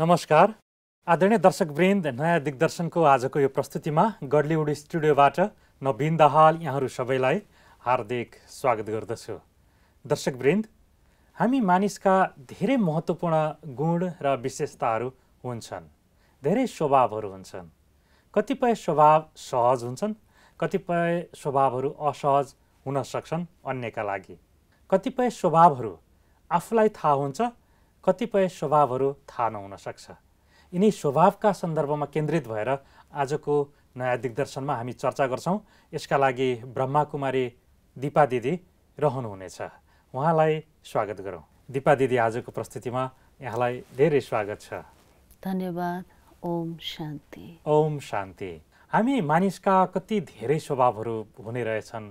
नमस्कार आदरणीय दर्शक वृन्द नयाँ दिग्दर्शनको आजको यो प्रस्तुतिमा गडलिउड स्टुडियोबाट नवीन दहाल यहाँहरू सबैलाई हार्दिक स्वागत गर्दछु दर्शक वृन्द हामी मानिसका धेरै महत्त्वपूर्ण गुण र विशेषताहरू हुन्छन् धेरै स्वभावहरू हुन्छन् कतिपय स्वभाव सहज हुन्छन् कतिपय स्वभावहरू असहज हुन सक्छन् अन्यका लागि कतिपय स्वभावहरू आफूलाई थाहा हुन्छ कतिपय स्वभावहरू थाहा नहुन सक्छ यिनी स्वभावका सन्दर्भमा केन्द्रित भएर आजको नयाँ दिग्दर्शनमा हामी चर्चा गर्छौँ यसका लागि ब्रह्मा कुमारी दिपा दिदी रहनुहुनेछ उहाँलाई स्वागत गरौँ दिपा दिदी आजको प्रस्तुतिमा यहाँलाई धेरै स्वागत छ धन्यवाद ओम शान्ति ओम शान्ति हामी मानिसका कति धेरै स्वभावहरू हुने रहेछन्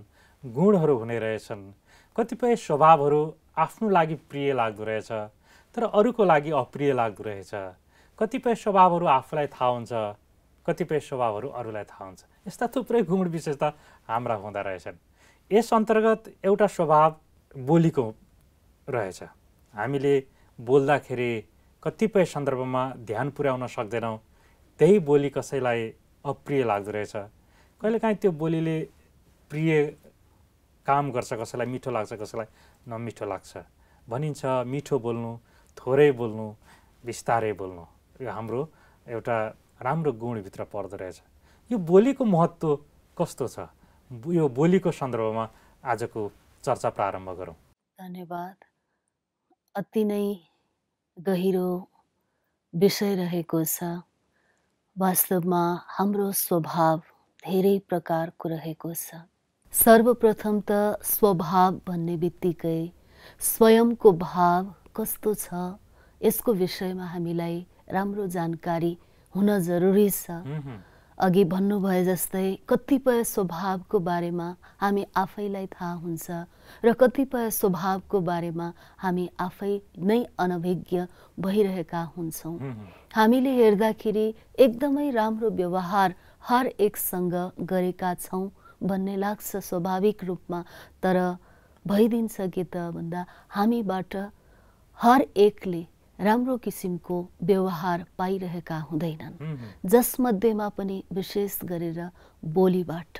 गुणहरू हुने रहेछन् कतिपय स्वभावहरू आफ्नो लागि प्रिय लाग्दो रहेछ तर अरूको लागि अप्रिय लाग्दो रहेछ कतिपय स्वभावहरू आफूलाई थाहा हुन्छ कतिपय स्वभावहरू अरूलाई थाहा हुन्छ यस्ता थुप्रै गुण विशेषता हाम्रा हुँदो रहेछन् यस अन्तर्गत एउटा स्वभाव बोलीको रहेछ हामीले बोल्दाखेरि कतिपय सन्दर्भमा ध्यान पुर्याउन सक्दैनौँ त्यही बोली कसैलाई अप्रिय लाग्दो रहेछ कहिलेकाहीँ त्यो बोलीले प्रिय काम गर्छ कसैलाई मिठो लाग्छ कसैलाई नमिठो लाग्छ भनिन्छ मिठो बोल्नु थोरै बोल्नु बिस्तारै बोल्नु यो हाम्रो एउटा राम्रो गुणभित्र पर्दो रहेछ यो बोलीको महत्त्व कस्तो छ यो बोलीको सन्दर्भमा आजको चर्चा प्रारम्भ गरौँ धन्यवाद अति नै गहिरो विषय रहेको छ वास्तवमा हाम्रो स्वभाव धेरै प्रकारको रहेको छ सर्वप्रथम त स्वभाव भन्ने बित्तिकै स्वयंको भाव कस्तो छ यसको विषयमा हामीलाई राम्रो जानकारी हुन जरुरी छ अघि भन्नुभए जस्तै कतिपय स्वभावको बारेमा हामी आफैलाई थाहा हुन्छ र कतिपय स्वभावको बारेमा हामी आफै नै अनभिज्ञ भइरहेका हुन्छौँ हामीले हेर्दाखेरि एकदमै राम्रो व्यवहार हर एकसँग गरेका छौँ भन्ने लाग्छ स्वाभाविक रूपमा तर भइदिन्छ कि त भन्दा हामीबाट हर एकले राम्रो किसिमको व्यवहार पाइरहेका हुँदैनन् जसमध्येमा पनि विशेष गरेर बोलीबाट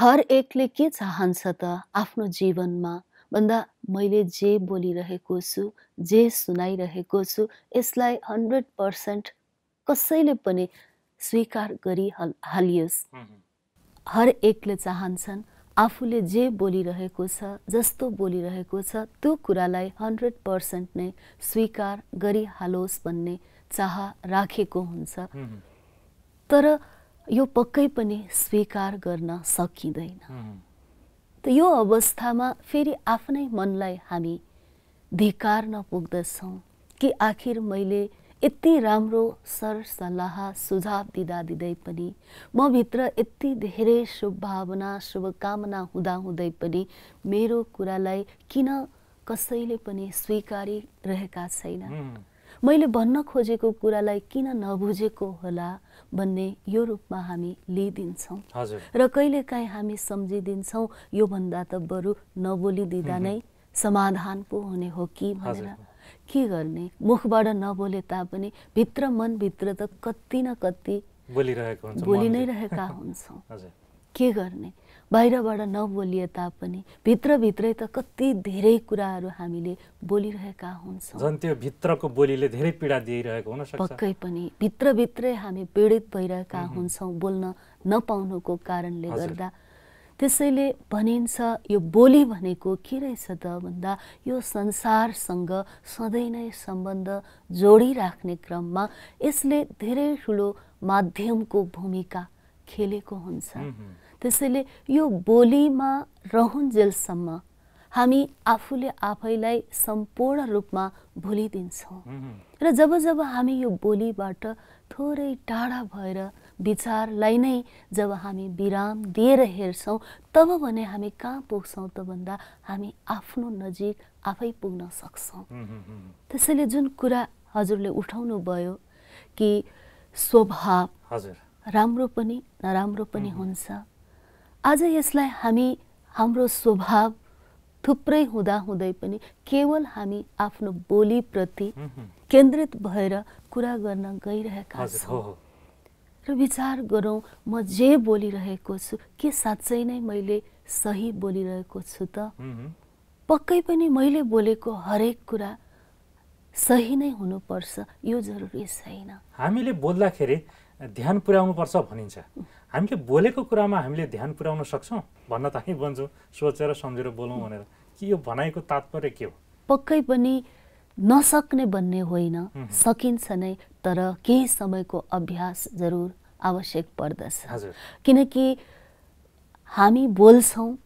हर एकले के चाहन्छ त आफ्नो जीवनमा भन्दा मैले जे बोलिरहेको छु जे सुनाइरहेको छु यसलाई हन्ड्रेड पर्सेन्ट कसैले पनि स्वीकार गरिहाल हालियोस् हर एकले चाहन्छन् आफूले जे बोलिरहेको छ जस्तो बोलिरहेको छ त्यो कुरालाई हन्ड्रेड पर्सेन्ट नै स्वीकार गरिहालोस् भन्ने चाह राखेको हुन्छ तर यो पक्कै पनि स्वीकार गर्न सकिँदैन त यो अवस्थामा फेरि आफ्नै मनलाई हामी धिकार्न पुग्दछौँ कि आखिर मैले यति राम्रो सरसल्लाह सुझाव दिँदा दिँदै पनि म भित्र यति धेरै शुभभावना शुभकामना हुँदाहुँदै पनि मेरो कुरालाई किन कसैले पनि स्वीकारी छैन छैनन् मैले भन्न खोजेको कुरालाई किन नबुझेको होला भन्ने यो रूपमा हामी लिइदिन्छौँ र कहिलेकाहीँ हामी सम्झिदिन्छौँ योभन्दा त बरु नबोलिदिँदा नै समाधान पो हुने हो कि भनेर के गर्ने मुखबाट नबोले तापनि भित्र मनभित्र त कति न कति बोलिरहेको बोलि नै रहेका हुन्छौँ के गर्ने बाहिरबाट नबोलिए तापनि भित्रभित्रै त कति धेरै कुराहरू हामीले बोलिरहेका हुन्छौँ त्यो भित्रको बोलीले धेरै पीडा दिइरहेको हुन पक्कै पनि भित्रभित्रै हामी पीडित भइरहेका हुन्छौँ बोल्न नपाउनुको कारणले गर्दा त्यसैले भनिन्छ यो बोली भनेको के रहेछ त भन्दा यो संसारसँग सधैँ नै सम्बन्ध जोडिराख्ने क्रममा यसले धेरै ठुलो माध्यमको भूमिका खेलेको हुन्छ त्यसैले यो बोलीमा रहन्जेलसम्म हामी आफूले आफैलाई सम्पूर्ण रूपमा भुलिदिन्छौँ र जब जब हामी यो बोलीबाट थोरै टाढा भएर विचारलाई नै जब हामी विराम दिएर हेर्छौँ तब भने हामी कहाँ पुग्छौँ त भन्दा हामी आफ्नो नजिक आफै पुग्न सक्छौँ त्यसैले जुन कुरा हजुरले उठाउनु भयो कि स्वभाव हजुर राम्रो पनि नराम्रो पनि हुन्छ आज यसलाई हामी हाम्रो स्वभाव थुप्रै हुँदाहुँदै पनि केवल हामी आफ्नो बोलीप्रति केन्द्रित भएर कुरा गर्न गइरहेका छौँ र विचार गरौँ म जे बोलिरहेको छु के साँच्चै नै मैले सही बोलिरहेको छु त पक्कै पनि मैले बोलेको हरेक कुरा सही नै हुनुपर्छ यो जरुरी छैन हामीले बोल्दाखेरि ध्यान पुर्याउनु पर्छ भनिन्छ हामीले बोलेको कुरामा हामीले ध्यान पुर्याउन सक्छौँ भन्न त हामी भन्छौँ सोचेर सम्झेर बोलौँ भनेर के यो भनाइको तात्पर्य के हो पक्कै पनि नसक्ने भन्ने होइन सकिन्छ नै तर केही समयको अभ्यास जरुर आवश्यक पर्दछ किनकि हामी बोल्छौँ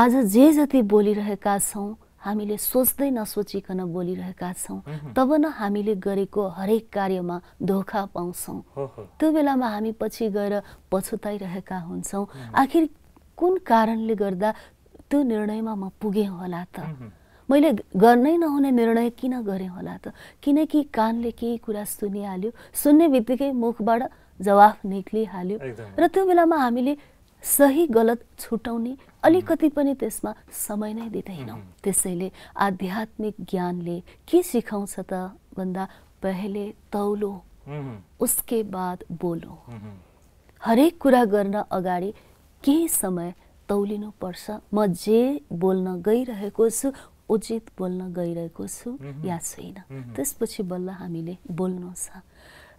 आज जे जति बोलिरहेका छौँ हामीले सोच्दै नसोचिकन बोलिरहेका छौँ तब न हामीले गरेको हरेक कार्यमा धोका पाउँछौँ त्यो बेलामा हामी पछि गएर पछुताइरहेका हुन्छौँ आखिर कुन कारणले गर्दा त्यो निर्णयमा म पुगेँ होला त मैले गर्नै नहुने निर्णय किन गरेँ होला त किनकि कानले केही कुरा सुनिहाल्यो सुन्ने बित्तिकै मुखबाट जवाफ निक्लिहाल्यो र त्यो बेलामा हामीले सही गलत छुटाउने अलिकति पनि त्यसमा समय नै दिँदैनौँ त्यसैले आध्यात्मिक ज्ञानले के सिकाउँछ त भन्दा पहिले तौलो उसके बाद बोलो हरेक कुरा गर्न अगाडि केही समय तौलिनुपर्छ म जे बोल्न गइरहेको छु उचित बोल्न गइरहेको छु या छैन त्यसपछि बल्ल हामीले बोल्नु छ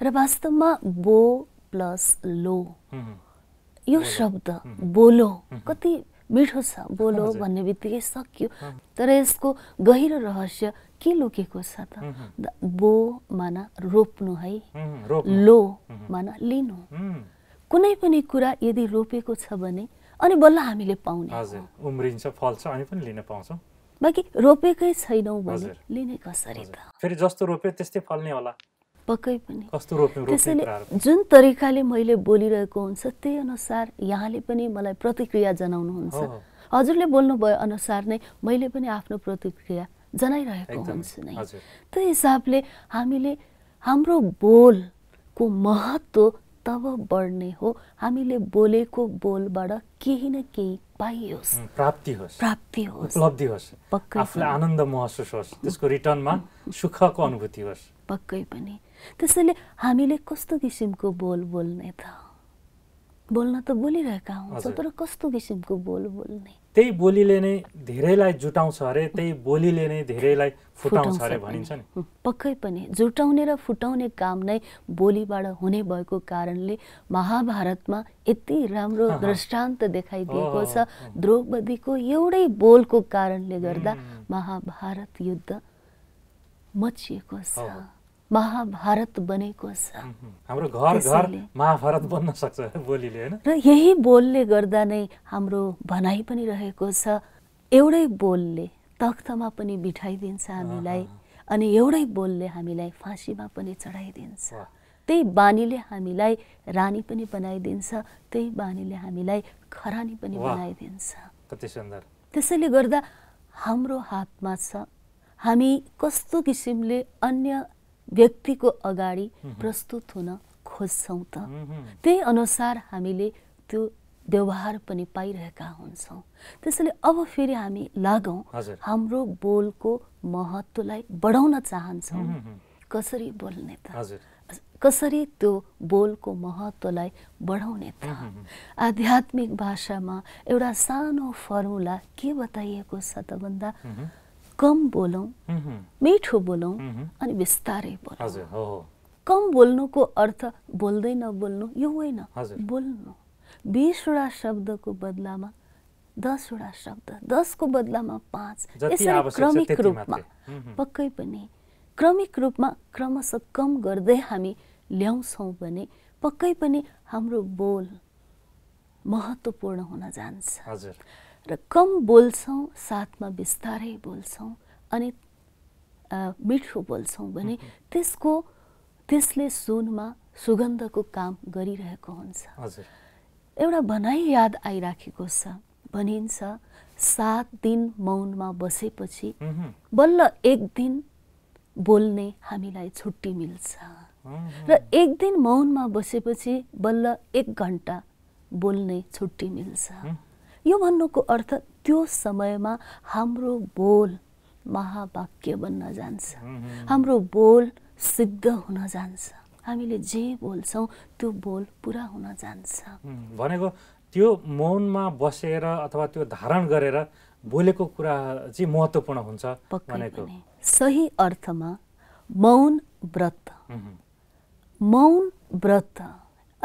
र वास्तवमा बो प्लस लो यो शब्द बोलो कति मिठो छ बोलो भन्ने बित्तिकै सकियो तर यसको गहिरो रहस्य के लुकेको छ त बो माना रोप्नु है लो माना लिनु कुनै पनि कुरा यदि रोपेको छ भने अनि बल्ल हामीले पाउने उम्रिन्छ फल्छ अनि पनि लिन पाउँछौँ बाँकी रोपेकै छैनौँ भने लिने कसरी त फेरि जस्तो रोप्यो त्यस्तै फल्ने होला पक्कै पनि त्यसैले जुन तरिकाले मैले बोलिरहेको हुन्छ त्यही अनुसार यहाँले पनि मलाई प्रतिक्रिया जनाउनुहुन्छ हजुरले बोल्नुभयो अनुसार नै मैले पनि आफ्नो प्रतिक्रिया जनाइरहेको हुन्छु नै त्यो हिसाबले हामीले हाम्रो बोलको महत्त्व तब बढ्ने हो हामीले बोलेको बोलबाट केही न केही पाइयोस् प्राप्ति होस् प्राप्ति होस् उपलब्धि होस् आफूलाई आनन्द महसुस होस् त्यसको रिटर्नमा सुखको अनुभूति होस् पक्कै पनि त्यसैले हामीले कस्तो किसिमको बोल बोल्ने त बोल्न त बोलिरहेका हुन्छ तर कस्तो किसिमको बोल बोल्ने त्यही बोलीले नै धेरैलाई जुटाउँछ अरे त्यही बोलीले नै धेरैलाई फुटाउँछ अरे भनिन्छ नि पक्कै पनि जुटाउने र फुटाउने काम नै बोलीबाट हुने भएको कारणले महाभारतमा यति राम्रो दृष्टान्त देखाइदिएको छ द्रौपदीको एउटै बोलको कारणले गर्दा महाभारत युद्ध मचिएको छ महाभारत बनेको छ हाम्रो घर घर महाभारत बन्न सक्छ बोलीले होइन र यही बोलले गर्दा नै हाम्रो भनाइ पनि रहेको छ एउटै बोलले तख्तमा पनि बिठाइदिन्छ हामीलाई अनि एउटै बोलले हामीलाई फाँसीमा पनि चढाइदिन्छ त्यही बानीले हामीलाई रानी पनि बनाइदिन्छ त्यही बानीले हामीलाई खरानी पनि बनाइदिन्छ कति सुन्दर त्यसैले गर्दा हाम्रो हातमा छ हामी कस्तो किसिमले अन्य व्यक्तिको अगाडि प्रस्तुत हुन खोज्छौँ त त्यही अनुसार हामीले त्यो व्यवहार पनि पाइरहेका हुन्छौँ त्यसैले अब फेरि हामी लागौँ हाम्रो बोलको महत्त्वलाई बढाउन चाहन्छौँ कसरी बोल्ने त कसरी त्यो बोलको महत्त्वलाई बढाउने त आध्यात्मिक भाषामा एउटा सानो फर्मुला के बताइएको छ त भन्दा कम बोलौँ मिठो बोलौँ अनि बिस्तारै बोलौँ कम बोल्नुको अर्थ बोल्दै नबोल्नु यो होइन बोल्नु बिसवटा शब्दको बदलामा दसवटा शब्द दसको बदलामा पाँच यसरी क्रमिक रूपमा पक्कै पनि क्रमिक रूपमा क्रमशः कम गर्दै हामी ल्याउँछौँ भने पक्कै पनि हाम्रो बोल महत्त्वपूर्ण हुन जान्छ र कम बोल्छौँ साथमा बिस्तारै बोल्छौँ अनि मिठो बोल्छौँ भने त्यसको त्यसले सुनमा सुगन्धको काम गरिरहेको हुन्छ एउटा भनाइ याद आइराखेको छ भनिन्छ सात दिन मौनमा बसेपछि बल्ल एक दिन बोल्ने हामीलाई छुट्टी मिल्छ र एक दिन मौनमा बसेपछि बल्ल एक घन्टा बोल्ने छुट्टी मिल्छ यो भन्नुको अर्थ त्यो समयमा हाम्रो बोल महावाक्य बन्न जान्छ हाम्रो बोल सिद्ध हुन जान्छ हामीले जे बोल्छौँ त्यो बोल पुरा हुन जान्छ भनेको त्यो मौनमा बसेर अथवा त्यो धारण गरेर बोलेको कुरा चाहिँ महत्त्वपूर्ण हुन्छ भनेको सही अर्थमा मौन व्रत मौन व्रत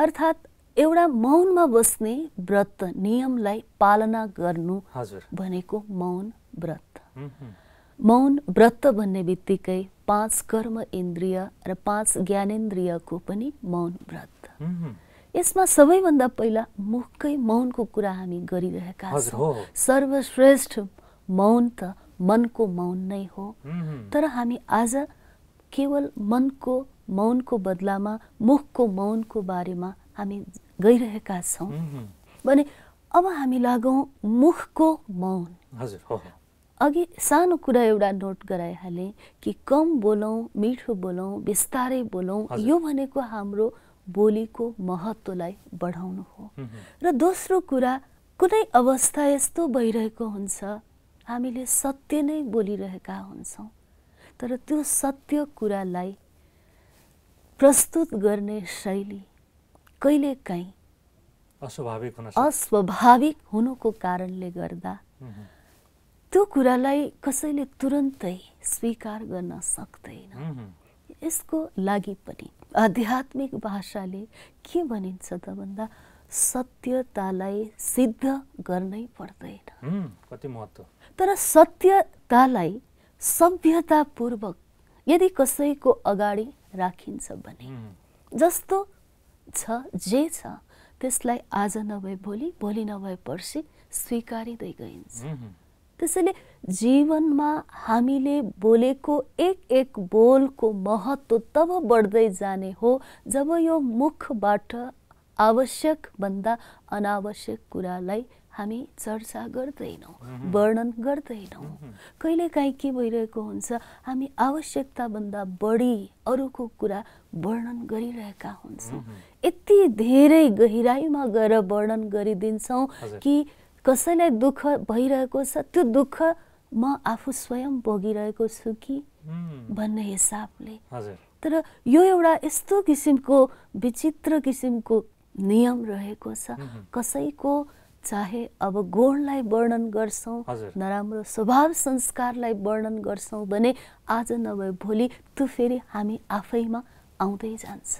अर्थात् एउटा मौनमा बस्ने व्रत नियमलाई पालना गर्नु भनेको मौन व्रत मौन व्रत भन्ने बित्तिकै पाँच कर्म इन्द्रिय र पाँच ज्ञानेन्द्रियको पनि मौन व्रत यसमा सबैभन्दा पहिला मुखकै मौनको कुरा हामी गरिरहेका छौँ सर्वश्रेष्ठ मौन त मनको मौन नै हो तर हामी आज केवल मनको मौनको बदलामा मुखको मौनको बारेमा हामी गइरहेका छौँ भने अब हामी लागौँ मुखको मौन हजुर अघि सानो कुरा एउटा नोट गराइहालेँ कि कम बोलौँ मिठो बोलौँ बिस्तारै बोलौँ यो भनेको हाम्रो बोलीको महत्त्वलाई बढाउनु हो र दोस्रो कुरा कुनै अवस्था यस्तो भइरहेको हुन्छ हामीले सत्य नै बोलिरहेका हुन्छौँ तर त्यो सत्य कुरालाई प्रस्तुत गर्ने शैली कहिलेकाहीँ अस्वाभाविक हुनुको कारणले गर्दा त्यो कुरालाई कसैले तुरन्तै स्वीकार गर्न सक्दैन यसको लागि पनि आध्यात्मिक भाषाले के भनिन्छ त भन्दा सत्यतालाई सिद्ध गर्नै पर्दैन कति महत्त्व तर सत्यतालाई सभ्यतापूर्वक यदि कसैको अगाडि राखिन्छ भने जस्तो छ जे छ त्यसलाई आज नभए भोलि भोलि नभए पर्सि स्वीकारिँदै गइन्छ त्यसैले जीवनमा हामीले बोलेको एक एक बोलको महत्त्व तब बढ्दै जाने हो जब यो मुखबाट आवश्यकभन्दा अनावश्यक कुरालाई हामी चर्चा गर्दैनौँ वर्णन गर्दैनौँ कहिलेकाहीँ के भइरहेको हुन्छ हामी आवश्यकताभन्दा बढी अरूको कुरा वर्णन गरिरहेका हुन्छौँ यति धेरै गहिराइमा गएर वर्णन गरिदिन्छौँ कि कसैलाई दुःख भइरहेको छ त्यो दुःख म आफू स्वयं भोगिरहेको छु कि भन्ने हिसाबले तर यो एउटा यस्तो किसिमको विचित्र किसिमको नियम रहेको छ कसैको चाहे अब गुणलाई वर्णन गर्छौँ नराम्रो स्वभाव संस्कारलाई वर्णन गर्छौँ भने आज नभए भोलि त्यो फेरि हामी आफैमा आउँदै जान्छ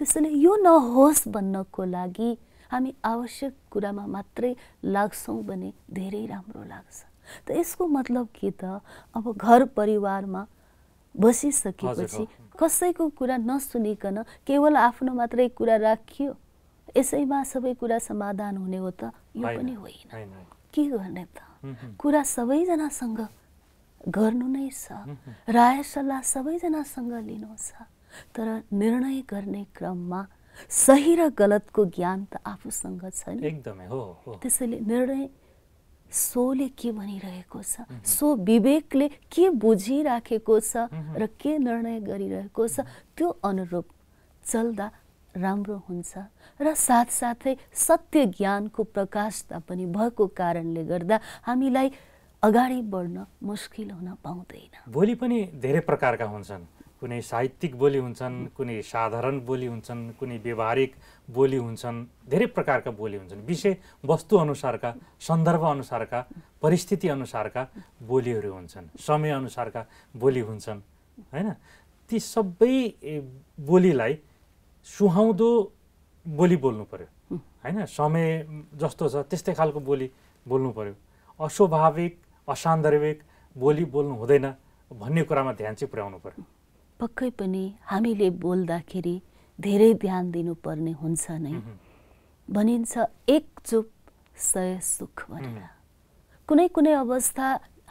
त्यसैले यो नहोस् भन्नको लागि हामी आवश्यक कुरामा मात्रै लाग्छौँ भने धेरै राम्रो लाग्छ त यसको मतलब के त अब घर परिवारमा बसिसकेपछि कसैको कुरा नसुनिकन केवल आफ्नो मात्रै कुरा राखियो यसैमा सबै कुरा समाधान हुने हो त यो पनि होइन के गर्ने त कुरा सबैजनासँग गर्नु नै छ राय सल्लाह सबैजनासँग लिनु छ तर निर्णय गर्ने क्रममा सही र गलतको ज्ञान त आफूसँग छ नि एकदमै हो, त्यसैले निर्णय सोले के भनिरहेको छ सो विवेकले के बुझिराखेको छ र के निर्णय गरिरहेको छ त्यो अनुरूप चल्दा राम्रो हुन्छ र साथसाथै सत्य ज्ञानको प्रकाशता पनि भएको कारणले गर्दा हामीलाई अगाडि बढ्न मुस्किल हुन पाउँदैन बोली पनि धेरै प्रकारका हुन्छन् कुनै साहित्यिक बोली हुन्छन् कुनै साधारण बोली हुन्छन् कुनै व्यवहारिक बोली हुन्छन् धेरै प्रकारका बोली हुन्छन् विषय वस्तुअनुसारका परिस्थिति अनुसारका बोलीहरू हुन्छन् समयअनुसारका बोली हुन्छन् होइन ती सबै बोलीलाई सुहाउँदो बोली बोल्नु पर्यो होइन समय जस्तो छ त्यस्तै खालको बोली बोल्नु पर्यो अस्वाभाविक असान्दर्भिक बोली बोल्नु हुँदैन भन्ने कुरामा ध्यान चाहिँ पुर्याउनु पर्यो पक्कै पनि हामीले बोल्दाखेरि धेरै ध्यान दिनुपर्ने हुन्छ नै भनिन्छ एक चुप सय सुख भनेर कुनै कुनै अवस्था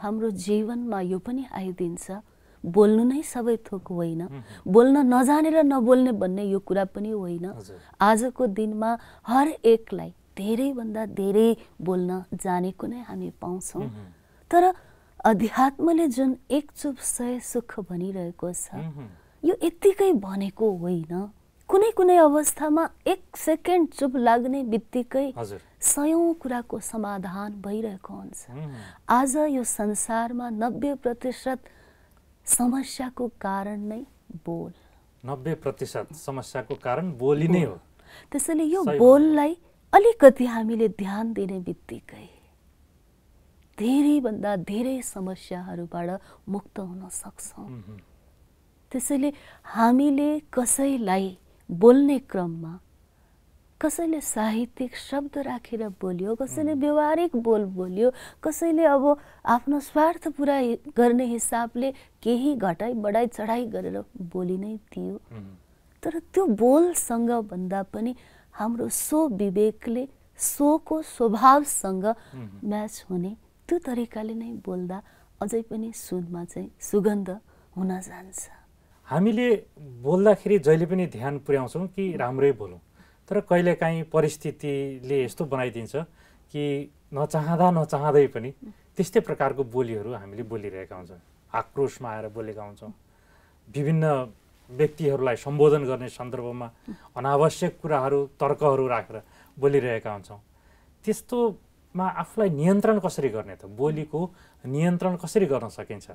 हाम्रो जीवनमा यो पनि आइदिन्छ बोल्नु नै सबै थोक होइन बोल्न नजानेर नबोल्ने भन्ने यो कुरा पनि होइन आजको दिनमा हर एकलाई धेरैभन्दा धेरै बोल्न जानेको नै हामी पाउँछौँ तर अध्यात्मले जुन एकचुप सय सुख भनिरहेको छ यो यत्तिकै भनेको होइन कुनै कुनै अवस्थामा एक सेकेन्ड चुप लाग्ने बित्तिकै सयौँ कुराको समाधान भइरहेको हुन्छ आज यो संसारमा नब्बे प्रतिशत समस्याको कारण नै बोल नब्बे प्रतिशत समस्याको कारण बोली नै हो त्यसैले यो बोललाई अलिकति हामीले ध्यान दिने बित्तिकै धेरैभन्दा धेरै समस्याहरूबाट मुक्त हुन सक्छौँ त्यसैले हामीले कसैलाई बोल्ने क्रममा कसैले साहित्यिक शब्द राखेर बोल्यो कसैले व्यवहारिक बोल बोल्यो कसैले अब आफ्नो स्वार्थ पुरा गर्ने हिसाबले केही घटाइ बढाइ चढाइ गरेर बोली नै दियो तर त्यो बोलसँग भन्दा पनि हाम्रो सो विवेकले सोको स्वभावसँग म्याच हुने त्यो तरिकाले नै बोल्दा अझै पनि सुनमा चाहिँ सुगन्ध हुन जान्छ हामीले बोल्दाखेरि जहिले पनि ध्यान पुर्याउँछौँ कि राम्रै बोलौँ तर कहिलेकाहीँ परिस्थितिले यस्तो बनाइदिन्छ कि नचाहँदा नचाहँदै पनि त्यस्तै प्रकारको बोलीहरू हामीले बोलिरहेका हुन्छौँ आक्रोशमा आएर बोलेका हुन्छौँ विभिन्न व्यक्तिहरूलाई सम्बोधन गर्ने सन्दर्भमा अनावश्यक कुराहरू तर्कहरू राखेर बोलिरहेका हुन्छौँ त्यस्तोमा आफूलाई नियन्त्रण कसरी गर्ने त बोलीको नियन्त्रण कसरी गर्न सकिन्छ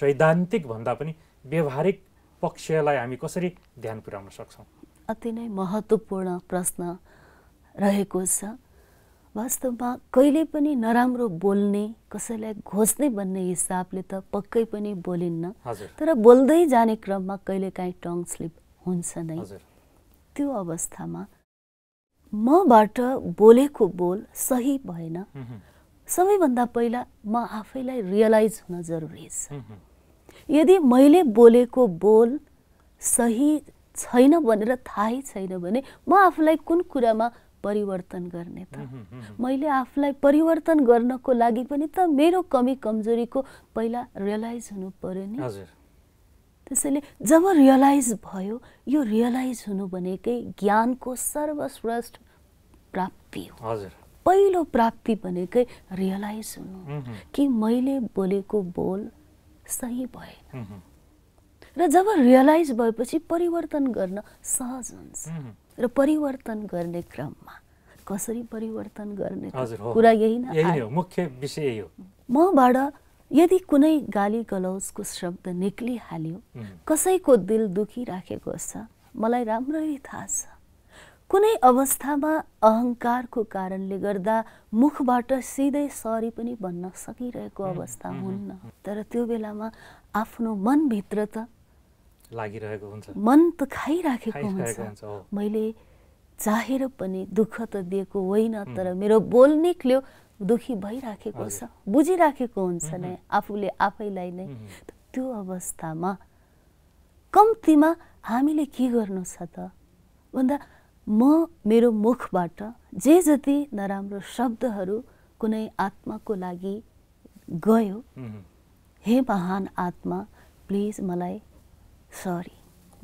सैद्धान्तिक भन्दा पनि व्यवहारिक पक्षलाई हामी कसरी ध्यान पुर्याउन सक्छौँ अति नै महत्त्वपूर्ण प्रश्न रहेको छ वास्तवमा कहिले पनि नराम्रो बोल्ने कसैलाई घोज्ने भन्ने हिसाबले त पक्कै पनि बोलिन्न तर बोल्दै जाने क्रममा कहिलेकाहीँ टङ स्लिप हुन्छ नै त्यो अवस्थामा मबाट बोलेको बोल सही भएन सबैभन्दा पहिला म आफैलाई रियलाइज हुन जरुरी छ यदि मैले बोलेको बोल सही छैन भनेर थाहै छैन भने म आफूलाई कुन कुरामा परिवर्तन गर्ने त मैले आफूलाई परिवर्तन गर्नको लागि पनि त मेरो कमी कमजोरीको पहिला रियलाइज हुनु पऱ्यो नि त्यसैले जब रियलाइज भयो यो रियलाइज हुनु भनेकै ज्ञानको सर्वश्रेष्ठ प्राप्ति हो पहिलो प्राप्ति भनेकै रियलाइज हुनु कि मैले बोलेको बोल सही भएन र जब रियलाइज भएपछि परिवर्तन गर्न सहज हुन्छ र परिवर्तन गर्ने क्रममा कसरी परिवर्तन गर्ने कुरा यही नै मुख्य विषय यही मबाट यदि कुनै गाली गलौजको शब्द निक्लिहाल्यो कसैको दिल दुखी राखेको छ मलाई राम्ररी थाहा छ कुनै अवस्थामा अहङ्कारको कारणले गर्दा मुखबाट सिधै सरी पनि भन्न सकिरहेको अवस्था हुन्न तर त्यो बेलामा आफ्नो मनभित्र त लागिरहेको हुन्छ मन त खाइराखेको हुन्छ मैले चाहेर पनि दुःख त दिएको होइन तर मेरो बोल निक्ल्यो दुःखी भइराखेको छ बुझिराखेको हुन्छ नै आफूले आफैलाई नै त्यो अवस्थामा कम्तीमा हामीले के गर्नु छ त भन्दा म मेरो मुखबाट जे जति नराम्रो शब्दहरू कुनै आत्माको लागि गयो हे महान आत्मा प्लिज मलाई सरी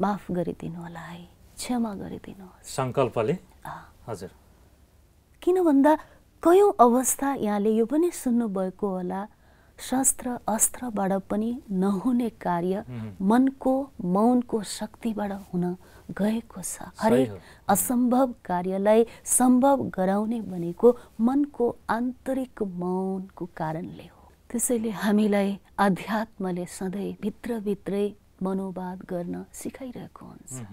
माफ गरिदिनु होला है क्षमा गरिदिनु सङ्कल्पले हजुर किन भन्दा कयौँ अवस्था यहाँले यो पनि सुन्नुभएको होला शस्त्र अस्त्रबाट पनि नहुने कार्य मनको मौनको शक्तिबाट हुन गएको छ हरेक असम्भव कार्यलाई सम्भव गराउने भनेको मनको आन्तरिक मौनको कारणले हो त्यसैले हामीलाई आध्यात्मले सधैँ भित्रभित्रै मनोवाद गर्न सिकाइरहेको हुन्छ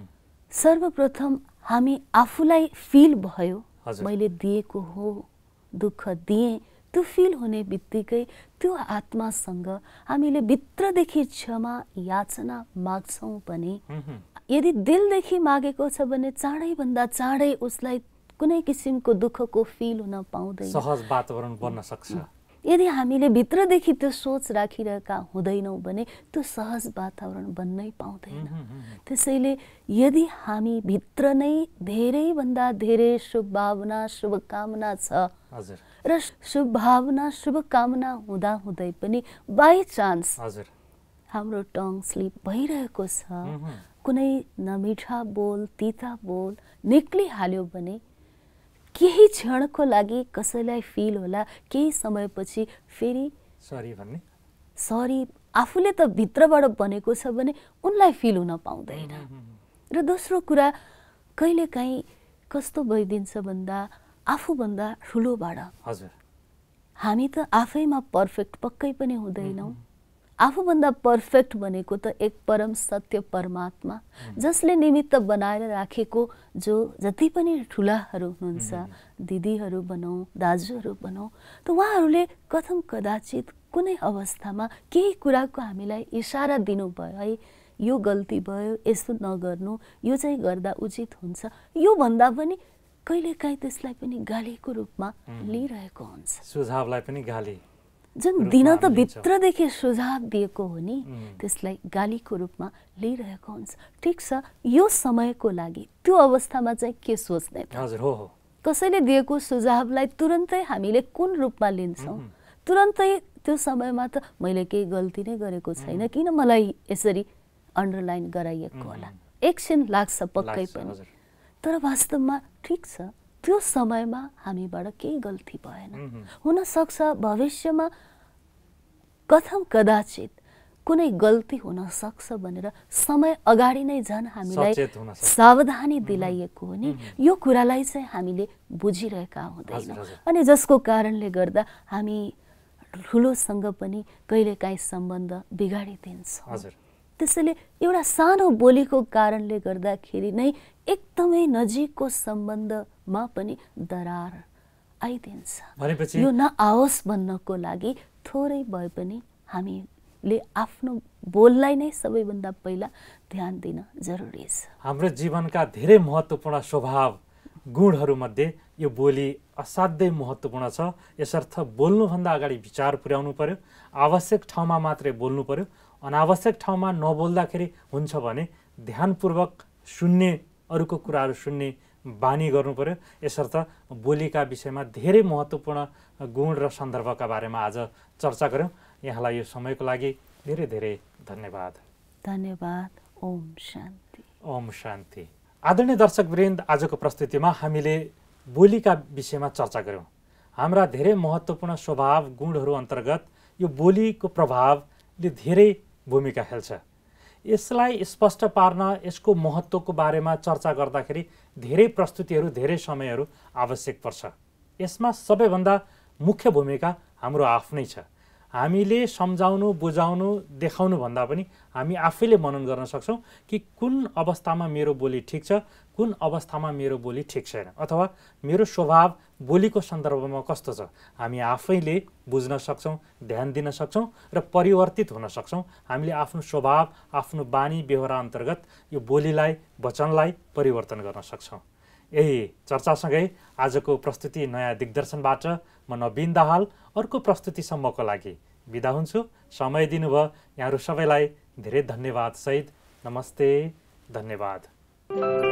सर्वप्रथम हामी आफूलाई फिल भयो मैले दिएको हो दुःख दिएँ त्यो फिल हुने बित्तिकै त्यो आत्मासँग हामीले भित्रदेखि क्षमा याचना माग्छौँ भने यदि दिलदेखि मागेको छ भने चाँडैभन्दा चाँडै उसलाई कुनै किसिमको दुःखको फिल हुन पाउँदैन सहज वातावरण बन्न सक्छ यदि हामीले भित्रदेखि त्यो सोच राखिरहेका हुँदैनौँ भने त्यो सहज वातावरण बन्नै पाउँदैन त्यसैले यदि हामी भित्र नै धेरैभन्दा धेरै शुभभावना शुभकामना छ र शुभभावना शुभकामना हुँदै पनि बाई चान्स हाम्रो टङ स्लिप भइरहेको छ कुनै नमिठा बोल तिता बोल निक्लिहाल्यो भने केही क्षणको लागि कसैलाई फिल होला केही समयपछि फेरि सरी भन्ने सरी आफूले त भित्रबाट बनेको छ भने उनलाई फिल हुन पाउँदैन र दोस्रो कुरा कहिलेकाहीँ कस्तो भइदिन्छ भन्दा आफूभन्दा ठुलोबाट हजुर हामी त आफैमा पर्फेक्ट पक्कै पनि हुँदैनौँ आफूभन्दा पर्फेक्ट भनेको त एक परम सत्य परमात्मा जसले निमित्त बनाएर राखेको जो जति पनि ठुलाहरू हुनुहुन्छ दिदीहरू भनौँ दाजुहरू भनौँ त उहाँहरूले कथम कदाचित कुनै अवस्थामा केही कुराको हामीलाई इसारा दिनुभयो है यो गल्ती भयो यस्तो नगर्नु यो चाहिँ गर्दा उचित हुन्छ योभन्दा पनि कहिलेकाहीँ त्यसलाई पनि गालीको रूपमा लिइरहेको हुन्छ सुझावलाई पनि गाली जुन दिन त भित्रदेखि सुझाव दिएको हो नि त्यसलाई गालीको रूपमा लिइरहेको हुन्छ ठिक छ यो समयको लागि त्यो अवस्थामा चाहिँ के सोच्ने हजुर हो कसैले दिएको सुझावलाई तुरन्तै हामीले कुन रूपमा लिन्छौँ तुरन्तै त्यो समयमा त मैले केही गल्ती नै गरेको छैन किन मलाई यसरी अन्डरलाइन गराइएको होला एकछिन लाग्छ पक्कै पनि तर वास्तवमा ठिक छ त्यो समयमा हामीबाट केही गल्ती भएन हुनसक्छ भविष्यमा कथम कदाचित कुनै गल्ती हुनसक्छ भनेर समय अगाडि नै झन् हामीलाई सावधानी दिलाइएको हो नि यो कुरालाई चाहिँ हामीले बुझिरहेका हुँदैनौँ अनि जसको कारणले गर्दा हामी ठुलोसँग पनि कहिलेकाहीँ सम्बन्ध बिगाडिदिन्छौँ त्यसैले एउटा सानो बोलीको कारणले गर्दाखेरि नै एकदमै नजिकको सम्बन्ध मा पनि दरार आइदिन्छ यो नआओस् भन्नको लागि थोरै भए पनि हामीले आफ्नो बोललाई नै सबैभन्दा पहिला ध्यान दिन जरुरी छ हाम्रो जीवनका धेरै महत्त्वपूर्ण स्वभाव गुणहरूमध्ये यो बोली असाध्यै महत्त्वपूर्ण छ यसर्थ बोल्नुभन्दा अगाडि विचार पुर्याउनु पर्यो आवश्यक ठाउँमा मात्रै बोल्नु पर्यो अनावश्यक ठाउँमा नबोल्दाखेरि हुन्छ भने ध्यानपूर्वक सुन्ने अरूको कुराहरू सुन्ने बानी गर्नु पर्यो यसर्थ बोलीका विषयमा धेरै महत्त्वपूर्ण गुण र सन्दर्भका बारेमा आज चर्चा गऱ्यौँ यहाँलाई यो समयको लागि धेरै धेरै धन्यवाद धन्यवाद ओम शान्ति ओम शान्ति आदरणीय दर्शक वृन्द आजको प्रस्तुतिमा हामीले बोलीका विषयमा चर्चा गऱ्यौँ हाम्रा धेरै महत्त्वपूर्ण स्वभाव गुणहरू अन्तर्गत यो बोलीको प्रभावले धेरै भूमिका खेल्छ यसलाई स्पष्ट पार्न यसको महत्त्वको बारेमा चर्चा गर्दाखेरि धेरै प्रस्तुतिहरू धेरै समयहरू आवश्यक पर्छ यसमा सबैभन्दा मुख्य भूमिका हाम्रो आफ्नै छ हामीले सम्झाउनु बुझाउनु देखाउनु भन्दा पनि हामी आफैले मनन गर्न सक्छौँ कि कुन अवस्थामा मेरो बोली ठिक छ कुन अवस्थामा मेरो बोली ठिक छैन अथवा मेरो स्वभाव बोलीको सन्दर्भमा कस्तो छ हामी आफैले बुझ्न सक्छौँ ध्यान दिन सक्छौँ र परिवर्तित हुन सक्छौँ हामीले आफ्नो स्वभाव आफ्नो बानी व्यवहार अन्तर्गत यो बोलीलाई वचनलाई परिवर्तन गर्न सक्छौँ यही चर्चासँगै आजको प्रस्तुति नयाँ दिग्दर्शनबाट म नवीन दाहाल अर्को प्रस्तुतिसम्मको लागि बिदा हुन्छु समय दिनुभयो यहाँहरू सबैलाई धेरै सहित नमस्ते धन्यवाद